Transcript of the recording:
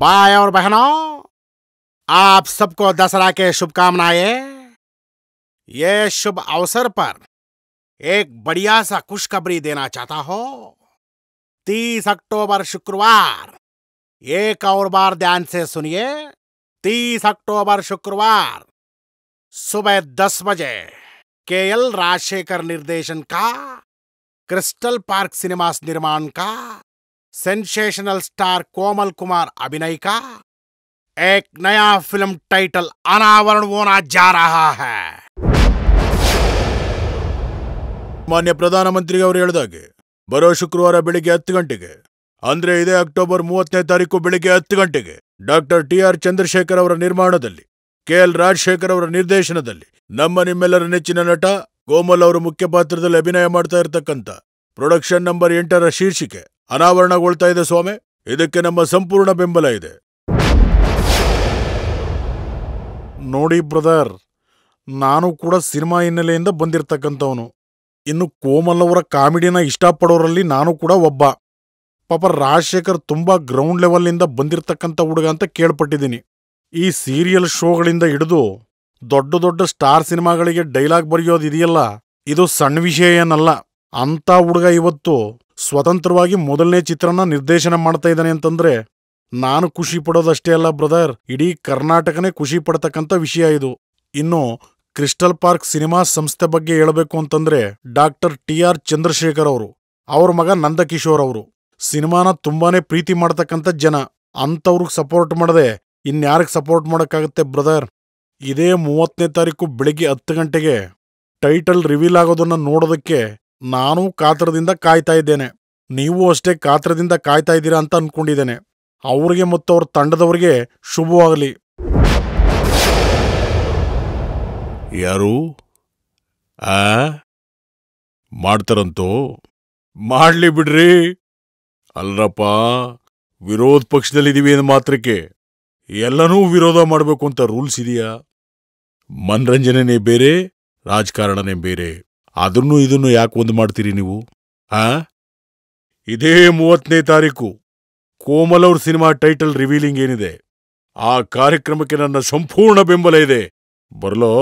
भाई और बहनों आप सबको दशहरा के शुभकामनाएं ये शुभ अवसर पर एक बढ़िया सा खुशखबरी देना चाहता हो तीस अक्टूबर शुक्रवार एक और बार ध्यान से सुनिए तीस अक्टूबर शुक्रवार सुबह दस बजे के एल राजशेखर निर्देशन का क्रिस्टल पार्क सिनेमास निर्माण का ಸೆನ್ಸೇಷನಲ್ ಸ್ಟಾರ್ ಕೋಮಲ್ ಕುಮಾರ್ ಅಭಿನಯಕ ಏಕ್ ನಯಾ ಫಿಲ್ಮ್ ಟೈಟಲ್ ಅನಾವರಣ अनावरण होना जा रहा ಮಾನ್ಯ ಪ್ರಧಾನಮಂತ್ರಿ ಅವರು ಹೇಳಿದಾಗೆ ಬರೋ ಶುಕ್ರವಾರ ಬೆಳಿಗ್ಗೆ ಹತ್ತು ಗಂಟೆಗೆ ಅಂದ್ರೆ ಇದೇ ಅಕ್ಟೋಬರ್ ಮೂವತ್ತನೇ ತಾರೀಕು ಬೆಳಿಗ್ಗೆ ಹತ್ತು ಗಂಟೆಗೆ ಡಾಕ್ಟರ್ ಟಿ ಆರ್ ಚಂದ್ರಶೇಖರ್ ಅವರ ನಿರ್ಮಾಣದಲ್ಲಿ ಕೆ ಎಲ್ ರಾಜಶೇಖರ್ ಅವರ ನಿರ್ದೇಶನದಲ್ಲಿ ನಮ್ಮ ನಿಮ್ಮೆಲ್ಲರ ನೆಚ್ಚಿನ ನಟ ಗೋಮಲ್ ಅವರು ಮುಖ್ಯ ಪಾತ್ರದಲ್ಲಿ ಅಭಿನಯ ಮಾಡ್ತಾ ಇರತಕ್ಕಂಥ ಪ್ರೊಡಕ್ಷನ್ ನಂಬರ್ ಎಂಟರ ಶೀರ್ಷಿಕೆ ಅನಾವರಣಗೊಳ್ತಾ ಇದೆ ಸ್ವಾಮಿ ಇದಕ್ಕೆ ನಮ್ಮ ಸಂಪೂರ್ಣ ಬೆಂಬಲ ಇದೆ ನೋಡಿ ಬ್ರದರ್ ನಾನು ಕೂಡ ಸಿನಿಮಾ ಹಿನ್ನೆಲೆಯಿಂದ ಬಂದಿರ್ತಕ್ಕಂಥವನು ಇನ್ನು ಕೋಮಲ್ ಅವರ ಕಾಮಿಡಿನ ಇಷ್ಟಪಡೋರಲ್ಲಿ ನಾನು ಕೂಡ ಒಬ್ಬ ಪಾಪ ರಾಜಶೇಖರ್ ತುಂಬಾ ಗ್ರೌಂಡ್ ಲೆವೆಲ್ನಿಂದ ಬಂದಿರತಕ್ಕಂಥ ಹುಡುಗ ಅಂತ ಕೇಳ್ಪಟ್ಟಿದ್ದೀನಿ ಈ ಸೀರಿಯಲ್ ಶೋಗಳಿಂದ ಹಿಡಿದು ದೊಡ್ಡ ದೊಡ್ಡ ಸ್ಟಾರ್ ಸಿನಿಮಾಗಳಿಗೆ ಡೈಲಾಗ್ ಬರೆಯೋದಿದೆಯಲ್ಲ ಇದು ಸಣ್ಣ ವಿಷಯ ಏನಲ್ಲ ಅಂಥ ಹುಡುಗ ಇವತ್ತು ಸ್ವತಂತ್ರವಾಗಿ ಮೊದಲನೇ ಚಿತ್ರನ ನಿರ್ದೇಶನ ಮಾಡ್ತಾ ಇದ್ದಾನೆ ಅಂತಂದ್ರೆ ನಾನು ಖುಷಿ ಪಡೋದಷ್ಟೇ ಅಲ್ಲ ಬ್ರದರ್ ಇಡೀ ಕರ್ನಾಟಕನೇ ಖುಷಿ ಪಡ್ತಕ್ಕಂಥ ವಿಷಯ ಇದು ಇನ್ನು ಕ್ರಿಸ್ಟಲ್ ಪಾರ್ಕ್ ಸಿನಿಮಾ ಸಂಸ್ಥೆ ಬಗ್ಗೆ ಹೇಳಬೇಕು ಅಂತಂದ್ರೆ ಡಾಕ್ಟರ್ ಟಿ ಆರ್ ಚಂದ್ರಶೇಖರ್ ಅವರು ಅವ್ರ ಮಗ ನಂದಕಿಶೋರ್ ಅವರು ಸಿನಿಮಾನ ತುಂಬಾನೇ ಪ್ರೀತಿ ಮಾಡ್ತಕ್ಕಂಥ ಜನ ಅಂಥವ್ರಿಗೆ ಸಪೋರ್ಟ್ ಮಾಡದೆ ಇನ್ಯಾರಿಗೆ ಸಪೋರ್ಟ್ ಮಾಡೋಕ್ಕಾಗತ್ತೆ ಬ್ರದರ್ ಇದೇ ಮೂವತ್ತನೇ ತಾರೀಕು ಬೆಳಿಗ್ಗೆ ಹತ್ತು ಗಂಟೆಗೆ ಟೈಟಲ್ ರಿವೀಲ್ ಆಗೋದನ್ನ ನೋಡೋದಕ್ಕೆ ನಾನು ಕಾತ್ರದಿಂದ ಕಾಯ್ತಾ ಇದ್ದೇನೆ ನೀವು ಅಷ್ಟೇ ಕಾತ್ರದಿಂದ ಕಾಯ್ತಾ ಇದ್ದೀರಾ ಅಂತ ಅನ್ಕೊಂಡಿದ್ದೇನೆ ಅವ್ರಿಗೆ ಮತ್ತು ಅವ್ರ ತಂಡದವ್ರಿಗೆ ಶುಭವಾಗಲಿ ಯಾರು ಆ ಮಾಡ್ತಾರಂತೋ ಮಾಡ್ಲಿ ಬಿಡ್ರಿ ಅಲ್ರಪ್ಪ ವಿರೋಧ ಪಕ್ಷದಲ್ಲಿದ್ದೀವಿ ಏನು ಮಾತ್ರಕ್ಕೆ ಎಲ್ಲನೂ ವಿರೋಧ ಮಾಡಬೇಕು ಅಂತ ರೂಲ್ಸ್ ಇದೆಯಾ ಮನರಂಜನೆ ಬೇರೆ ರಾಜಕಾರಣನೇ ಬೇರೆ ಅದನ್ನು ಇದನ್ನು ಯಾಕೆ ಒಂದು ಮಾಡ್ತೀರಿ ನೀವು ಆ ಇದೇ ಮೂವತ್ತನೇ ತಾರೀಕು ಕೋಮಲ್ ಅವ್ರ ಸಿನಿಮಾ ಟೈಟಲ್ ರಿವೀಲಿಂಗ್ ಏನಿದೆ ಆ ಕಾರ್ಯಕ್ರಮಕ್ಕೆ ನನ್ನ ಸಂಪೂರ್ಣ ಬೆಂಬಲ ಇದೆ ಬರ್ಲೋ